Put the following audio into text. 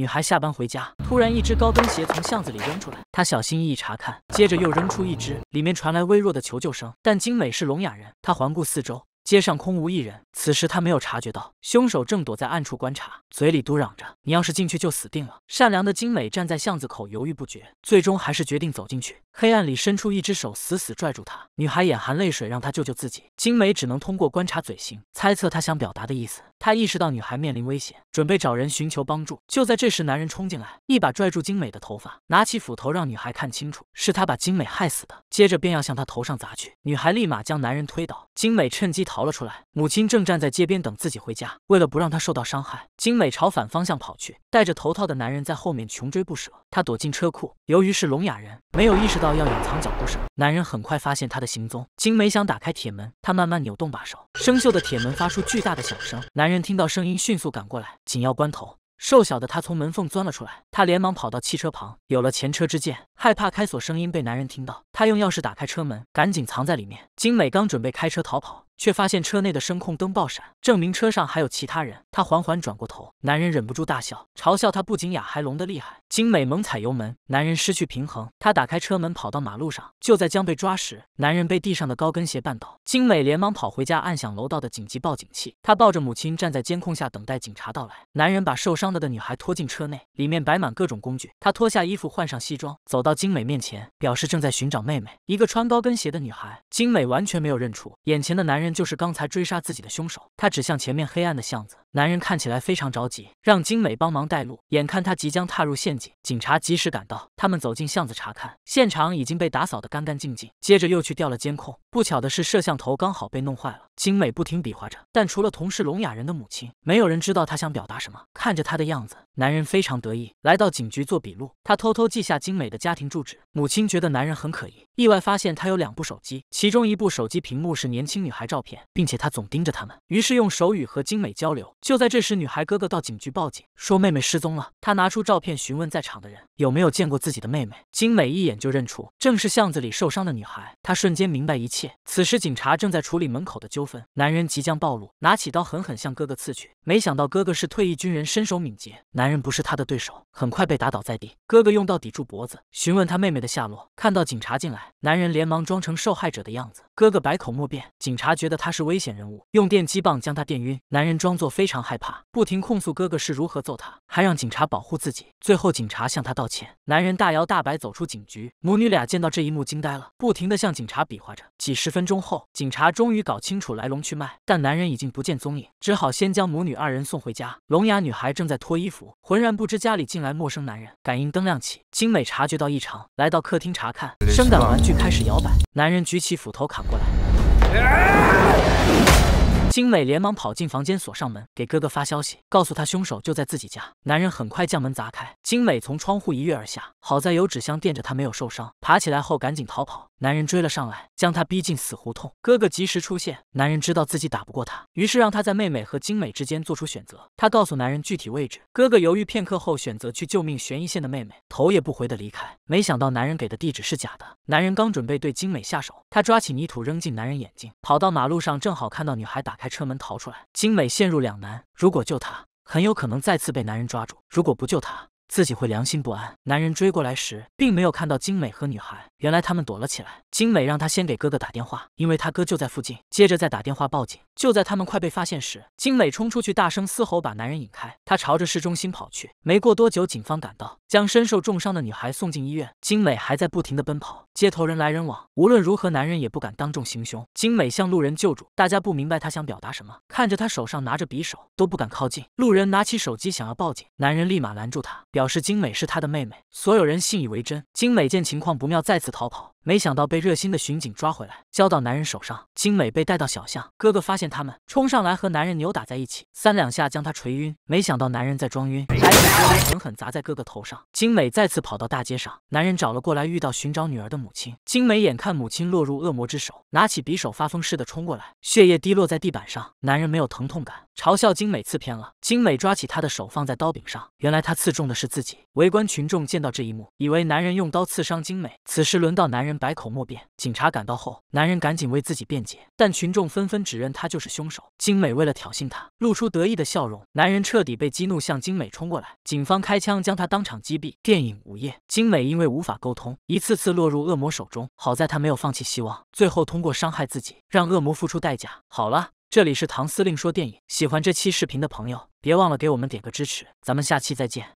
女孩下班回家，突然一只高跟鞋从巷子里扔出来，她小心翼翼查看，接着又扔出一只，里面传来微弱的求救声。但金美是聋哑人，她环顾四周，街上空无一人。此时她没有察觉到，凶手正躲在暗处观察，嘴里嘟嚷着：“你要是进去就死定了。”善良的金美站在巷子口犹豫不决，最终还是决定走进去。黑暗里伸出一只手，死死拽住她。女孩眼含泪水，让她救救自己。金美只能通过观察嘴型，猜测她想表达的意思。他意识到女孩面临危险，准备找人寻求帮助。就在这时，男人冲进来，一把拽住精美的头发，拿起斧头，让女孩看清楚，是他把精美害死的。接着便要向他头上砸去。女孩立马将男人推倒，精美趁机逃了出来。母亲正站在街边等自己回家，为了不让她受到伤害，精美朝反方向跑去。戴着头套的男人在后面穷追不舍。他躲进车库，由于是聋哑人，没有意识到要隐藏脚步声。男人很快发现他的行踪。精美想打开铁门，他慢慢扭动把手，生锈的铁门发出巨大的响声。男。人听到声音，迅速赶过来。紧要关头，瘦小的他从门缝钻了出来。他连忙跑到汽车旁，有了前车之鉴，害怕开锁声音被男人听到，他用钥匙打开车门，赶紧藏在里面。金美刚准备开车逃跑。却发现车内的声控灯爆闪，证明车上还有其他人。他缓缓转过头，男人忍不住大笑，嘲笑他不仅哑还聋得厉害。精美猛踩油门，男人失去平衡，他打开车门跑到马路上。就在将被抓时，男人被地上的高跟鞋绊倒，精美连忙跑回家，按响楼道的紧急报警器。他抱着母亲站在监控下等待警察到来。男人把受伤了的女孩拖进车内，里面摆满各种工具。他脱下衣服换上西装，走到精美面前，表示正在寻找妹妹。一个穿高跟鞋的女孩，精美完全没有认出眼前的男人。就是刚才追杀自己的凶手。他指向前面黑暗的巷子。男人看起来非常着急，让精美帮忙带路。眼看他即将踏入陷阱，警察及时赶到。他们走进巷子查看，现场已经被打扫得干干净净。接着又去调了监控，不巧的是摄像头刚好被弄坏了。精美不停比划着，但除了同是聋哑人的母亲，没有人知道她想表达什么。看着他的样子，男人非常得意。来到警局做笔录，他偷偷记下精美的家庭住址。母亲觉得男人很可疑，意外发现他有两部手机，其中一部手机屏幕是年轻女孩照片，并且他总盯着他们，于是用手语和精美交流。就在这时，女孩哥哥到警局报警，说妹妹失踪了。他拿出照片询问在场的人有没有见过自己的妹妹。金美一眼就认出，正是巷子里受伤的女孩。她瞬间明白一切。此时警察正在处理门口的纠纷，男人即将暴露，拿起刀狠狠向哥哥刺去。没想到哥哥是退役军人，身手敏捷，男人不是他的对手，很快被打倒在地。哥哥用刀抵住脖子，询问他妹妹的下落。看到警察进来，男人连忙装成受害者的样子。哥哥百口莫辩，警察觉得他是危险人物，用电击棒将他电晕。男人装作非。常害怕，不停控诉哥哥是如何揍他，还让警察保护自己。最后，警察向他道歉。男人大摇大摆走出警局，母女俩见到这一幕惊呆了，不停地向警察比划着。几十分钟后，警察终于搞清楚来龙去脉，但男人已经不见踪影，只好先将母女二人送回家。聋哑女孩正在脱衣服，浑然不知家里进来陌生男人。感应灯亮起，精美察觉到异常，来到客厅查看，生感玩具开始摇摆，男人举起斧头砍过来。精美连忙跑进房间，锁上门，给哥哥发消息，告诉他凶手就在自己家。男人很快将门砸开，精美从窗户一跃而下。好在有纸箱垫着，他没有受伤。爬起来后，赶紧逃跑。男人追了上来，将他逼进死胡同。哥哥及时出现，男人知道自己打不过他，于是让他在妹妹和精美之间做出选择。他告诉男人具体位置。哥哥犹豫片刻后，选择去救命悬一线的妹妹，头也不回的离开。没想到男人给的地址是假的。男人刚准备对精美下手，他抓起泥土扔进男人眼睛，跑到马路上，正好看到女孩打开车门逃出来。精美陷入两难：如果救她。很有可能再次被男人抓住；如果不救他，自己会良心不安。男人追过来时，并没有看到精美和女孩，原来他们躲了起来。精美让他先给哥哥打电话，因为他哥就在附近，接着再打电话报警。就在他们快被发现时，金美冲出去大声嘶吼，把男人引开。她朝着市中心跑去。没过多久，警方赶到，将身受重伤的女孩送进医院。金美还在不停的奔跑，街头人来人往，无论如何，男人也不敢当众行凶。金美向路人救助，大家不明白她想表达什么，看着她手上拿着匕首，都不敢靠近。路人拿起手机想要报警，男人立马拦住他，表示金美是他的妹妹。所有人信以为真。金美见情况不妙，再次逃跑。没想到被热心的巡警抓回来，交到男人手上。精美被带到小巷，哥哥发现他们，冲上来和男人扭打在一起，三两下将他锤晕。没想到男人在装晕，还起锄头狠狠砸在哥哥头上。精美再次跑到大街上，男人找了过来，遇到寻找女儿的母亲。精美眼看母亲落入恶魔之手，拿起匕首发疯似的冲过来，血液滴落在地板上。男人没有疼痛感。嘲笑精美刺偏了，精美抓起他的手放在刀柄上，原来他刺中的是自己。围观群众见到这一幕，以为男人用刀刺伤精美。此时轮到男人百口莫辩。警察赶到后，男人赶紧为自己辩解，但群众纷纷指认他就是凶手。精美为了挑衅他，露出得意的笑容。男人彻底被激怒，向精美冲过来。警方开枪将他当场击毙。电影午夜，精美因为无法沟通，一次次落入恶魔手中。好在他没有放弃希望，最后通过伤害自己，让恶魔付出代价。好了。这里是唐司令说电影，喜欢这期视频的朋友，别忘了给我们点个支持，咱们下期再见。